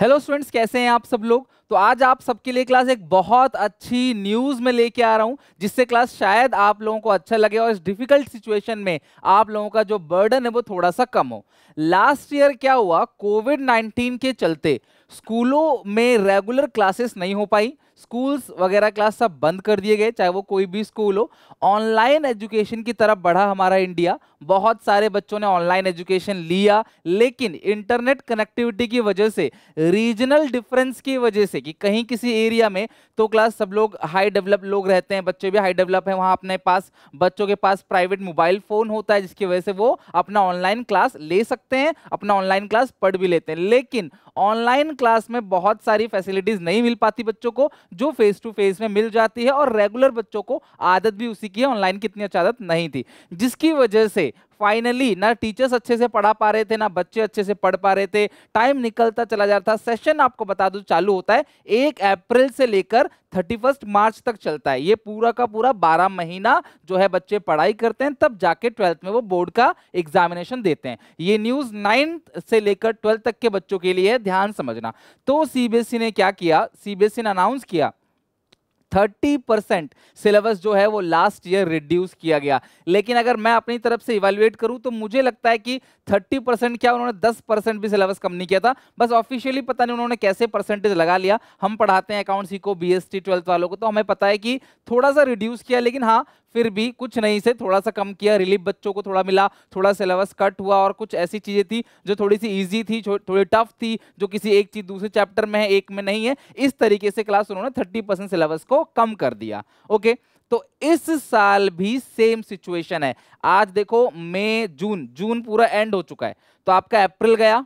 hello students कैसे हैं आप सब लोग तो आज आप सबके लिए क्लास एक बहुत अच्छी न्यूज में लेके आ रहा हूं जिससे क्लास शायद आप लोगों को अच्छा लगे और इस डिफिकल्ट सिचुएशन में आप लोगों का जो बर्डन है वो थोड़ा सा कम हो लास्ट ईयर क्या हुआ कोविड 19 के चलते स्कूलों में रेगुलर क्लासेस नहीं हो पाई स्कूल्स वगैरह क्लास सब बंद कर दिए गए चाहे वो कोई भी स्कूल हो ऑनलाइन एजुकेशन की तरफ बढ़ा हमारा इंडिया बहुत सारे बच्चों ने ऑनलाइन एजुकेशन लिया लेकिन इंटरनेट कनेक्टिविटी की वजह से रीजनल डिफरेंस की वजह से कि कहीं किसी एरिया में तो क्लास सब लोग हाई डेवलप लोग रहते हैं बच्चे भी हाई डेवलप हैं वहाँ अपने पास बच्चों के पास प्राइवेट मोबाइल फ़ोन होता है जिसकी वजह से वो अपना ऑनलाइन क्लास ले सकते हैं अपना ऑनलाइन क्लास पढ़ भी लेते हैं लेकिन ऑनलाइन क्लास में बहुत सारी फैसिलिटीज़ नहीं मिल पाती बच्चों को जो फेस टू फेस में मिल जाती है और रेगुलर बच्चों को आदत भी उसी की है ऑनलाइन की इतनी अच्छी आदत नहीं थी जिसकी वजह से फाइनली ना टीचर्स अच्छे से पढ़ा पा रहे थे ना बच्चे अच्छे से पढ़ पा रहे थे टाइम निकलता चला जा रहा था सेशन आपको बता दूं चालू होता है एक अप्रैल से लेकर थर्टी फर्स्ट मार्च तक चलता है ये पूरा का पूरा बारह महीना जो है बच्चे पढ़ाई करते हैं तब जाके ट्वेल्थ में वो बोर्ड का एग्जामिनेशन देते हैं ये न्यूज नाइन्थ से लेकर ट्वेल्थ तक के बच्चों के लिए ध्यान समझना तो सीबीएसई e ने क्या किया सीबीएसई e ने अनाउंस किया थर्टी परसेंट सिलेबस जो है वो लास्ट ईयर रिड्यूस किया गया लेकिन अगर मैं अपनी तरफ से इवेल्युएट करूं तो मुझे लगता है कि थर्टी परसेंट क्या उन्होंने दस परसेंट भी सिलेबस कम नहीं किया था बस ऑफिशियली पता नहीं उन्होंने कैसे परसेंटेज लगा लिया हम पढ़ाते हैं अकाउंट को बी एस वालों को तो हमें पता है कि थोड़ा सा रिड्यूस किया लेकिन हाँ फिर भी कुछ नहीं से थोड़ा सा कम किया रिलीफ बच्चों को थोड़ा मिला थोड़ा सिलेबस कट हुआ और कुछ ऐसी चीज़ें थी जो थोड़ी सी इजी थी थोड़ी टफ थी जो किसी एक चीज़ दूसरे चैप्टर में है एक में नहीं है इस तरीके से क्लास उन्होंने थर्टी परसेंट सिलेबस को कम कर दिया ओके तो इस साल भी सेम सिचुएशन है आज देखो मई जून जून पूरा एंड हो चुका है तो आपका अप्रैल गया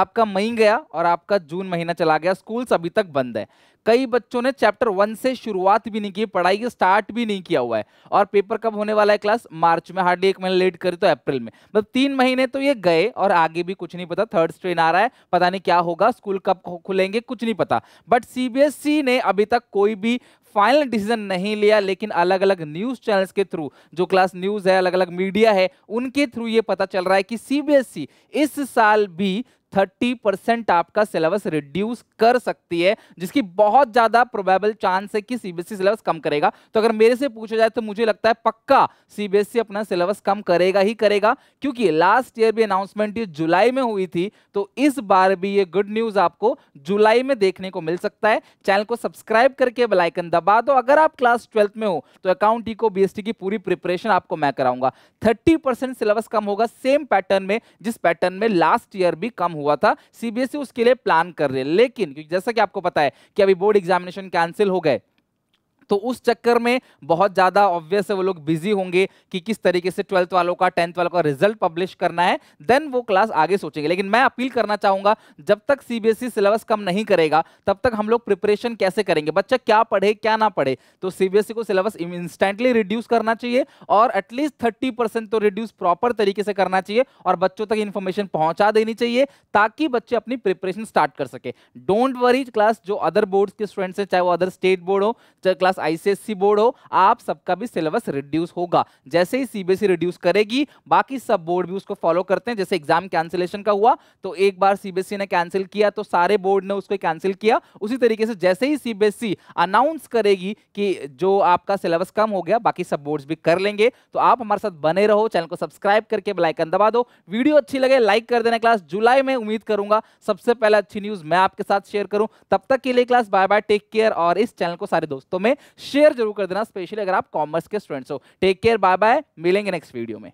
आपका मई गया और आपका जून महीना चला गया स्कूल्स अभी तक बंद है कई बच्चों ने चैप्टर वन से शुरुआत भी नहीं की पढ़ाई की स्टार्ट भी नहीं किया हुआ है और पेपर कब होने वाला है क्लास मार्च में हार्डली एक महीने लेट करी तो अप्रैल में मतलब तीन महीने तो ये गए और आगे भी कुछ नहीं पता थर्ड स्ट्रेन आ रहा है पता नहीं क्या होगा स्कूल कब खुलेंगे कुछ नहीं पता बट सीबीएसई e ने अभी तक कोई भी फाइनल डिसीजन नहीं लिया लेकिन अलग अलग न्यूज चैनल्स के थ्रू जो क्लास न्यूज है अलग अलग मीडिया है उनके थ्रू ये पता चल रहा है कि सीबीएसई e इस साल भी थर्टी परसेंट आपका सिलेबस रिड्यूस कर सकती है जिसकी बहुत ज्यादा प्रोबेबल चांस है कि सीबीएसई सिलेबस e कम करेगा तो अगर मेरे से पूछा जाए तो मुझे लगता है पक्का सीबीएसई e अपना सिलेबस कम करेगा ही करेगा क्योंकि लास्ट ईयर भी अनाउंसमेंट जुलाई में हुई थी तो इस बार भी ये गुड न्यूज आपको जुलाई में देखने को मिल सकता है चैनल को सब्सक्राइब करके बेलाइकन दबा दो अगर आप क्लास ट्वेल्थ में हो तो अकाउंट ई को बीएसटी की पूरी प्रिपरेशन आपको मैं कराऊंगा थर्टी सिलेबस कम होगा सेम पैटर्न में जिस पैटर्न में लास्ट ईयर भी कम हुआ था सीबीएसई e उसके लिए प्लान कर रहे लेकिन जैसा कि आपको पता है कि अभी बोर्ड एग्जामिनेशन कैंसिल हो गए तो उस चक्कर में बहुत ज़्यादा ऑब्वियस है वो लोग बिजी होंगे कि किस तरीके से ट्वेल्थ वालों का टेंथ वालों का रिजल्ट पब्लिश करना है देन वो क्लास आगे सोचेंगे लेकिन मैं अपील करना चाहूंगा जब तक सीबीएसई सिलेबस e कम नहीं करेगा तब तक हम लोग प्रिपरेशन कैसे करेंगे बच्चा क्या पढ़े क्या ना पढ़े तो सीबीएसई e को सिलेबस इंस्टेंटली रिड्यूस करना चाहिए और एटलीस्ट थर्टी परसेंट तो रिड्यूस प्रॉपर तरीके से करना चाहिए और बच्चों तक इन्फॉर्मेशन पहुंचा देनी चाहिए ताकि बच्चे अपनी प्रिपरेशन स्टार्ट कर सके डोंट वरी क्लास जो अदर बोर्ड्स के स्टूडेंट्स हैं चाहे वो अदर स्टेट बोर्ड हो चाहे क्लास पास आईसीएससी e बोर्ड हो आप सबका भी सिलेबस रिड्यूस होगा जैसे ही सीबीएसई रिड्यूस e करेगी बाकी सब बोर्ड भी उसको फॉलो करते हैं जैसे एग्जाम कैंसिलेशन का हुआ तो एक बार सीबीएसई e ने कैंसिल किया तो सारे बोर्ड ने उसको कैंसिल किया उसी तरीके से जैसे ही सीबीएसई अनाउंस करेगी कि जो आपका सिलेबस कम हो गया बाकी सब बोर्ड भी कर लेंगे तो आप हमारे साथ बने रहो चैनल को सब्सक्राइब करके बेलाइकन दबा दो वीडियो अच्छी लगे लाइक कर देना क्लास जुलाई में उम्मीद करूंगा सबसे पहले अच्छी न्यूज मैं आपके साथ शेयर करूं तब तक के लिए class bye bye take care और इस चैनल को सारे दोस्तों में शेयर जरूर कर देना स्पेशली अगर आप कॉमर्स के स्टूडेंट्स हो टेक केयर बाय बाय मिलेंगे नेक्स्ट वीडियो में